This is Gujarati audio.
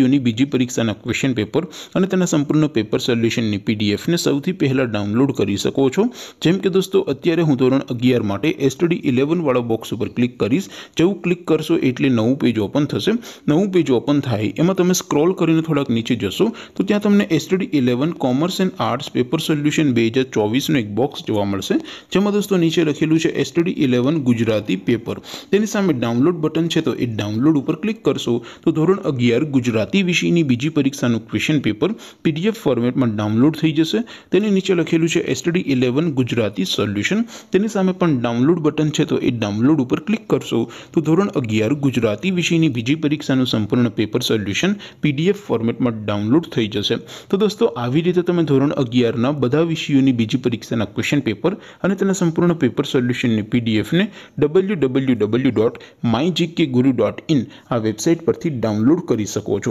યુની બીજી પરીક્ષાના ક્વેશ્ચન પેપર અને તેના સંપૂર્ણનો પેપર સોલ્યુશન ને પીડીએફ ને સૌથી પહેલા ડાઉનલોડ કરી શકો છો જેમ કે દોસ્તો અત્યારે હું ધોરણ 11 માટે STD 11 વાળો બોક્સ ઉપર ક્લિક કરીસ જેવું ક્લિક કરશો એટલે નવું પેજ ઓપન થશે નવું પેજ ઓપન થાય એમાં તમે સ્ક્રોલ કરીને થોડક નીચે જશો તો ત્યાં તમને STD 11 commerce and arts paper solution 2024 નો એક બોક્સ જોવા મળશે જેમ આ દોસ્તો નીચે લખેલું છે STD 11 ગુજરાતી પેપર તેની સામે ડાઉનલોડ બટન છે તો એ ડાઉનલોડ ઉપર ક્લિક કરશો તો ધોરણ 11 ગુજરાતી તી વિષયની બીજી પરીક્ષાનું ક્વેશ્ચન પેપર પીડીએફ ફોર્મેટમાં ડાઉનલોડ થઈ જશે તેની નીચે લખેલું છે STD 11 ગુજરાતી સોલ્યુશન તેની સામે પણ ડાઉનલોડ બટન છે તો એ ડાઉનલોડ ઉપર ક્લિક કરશો તો ધોરણ 11 ગુજરાતી વિષયની બીજી પરીક્ષાનું સંપૂર્ણ પેપર સોલ્યુશન પીડીએફ ફોર્મેટમાં ડાઉનલોડ થઈ જશે તો દોસ્તો આવી રીતે તમે ધોરણ 11 ના બધા વિષયોની બીજી પરીક્ષાના ક્વેશ્ચન પેપર અને તેના સંપૂર્ણ પેપર સોલ્યુશન ને પીડીએફ ને www.mygkguru.in આ વેબસાઈટ પરથી ડાઉનલોડ કરી શકો છો